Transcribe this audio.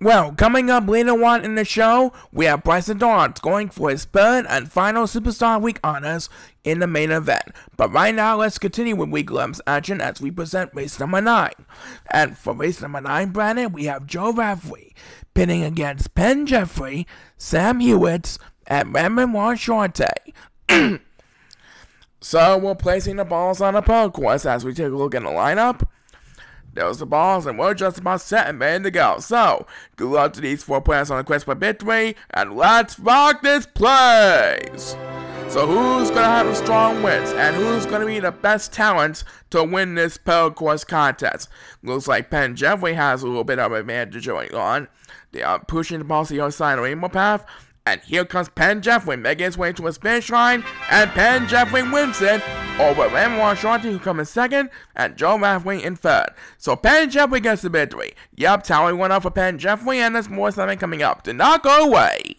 Well, coming up later on in the show, we have Bryson Dawkins going for his third and final Superstar Week honors in the main event. But right now, let's continue with Week 11's action as we present race number 9. And for race number 9, Brandon, we have Joe Rafferty pinning against Penn Jeffrey, Sam Hewitts, and Raymond Washorte. so we're placing the balls on a pole course as we take a look at the lineup. There's the balls, and we're just about set and ready to go. So, good luck to these four players on the quest for victory, and let's rock this place! So who's gonna have the strong wits, and who's gonna be the best talent to win this Pell Course contest? Looks like Penn Jeffrey has a little bit of advantage going on. They are pushing the to your side of Rainbow Path, and here comes Pen Jeffwin making his way to a finish line, and Pen Jeffwin wins it over Ramon Shanti, who comes in second, and Joe Rathway in third. So Pen Jeffwin gets the victory. Yup, tally went off for Pen Jeffwin, and there's more something coming up. Do not go away.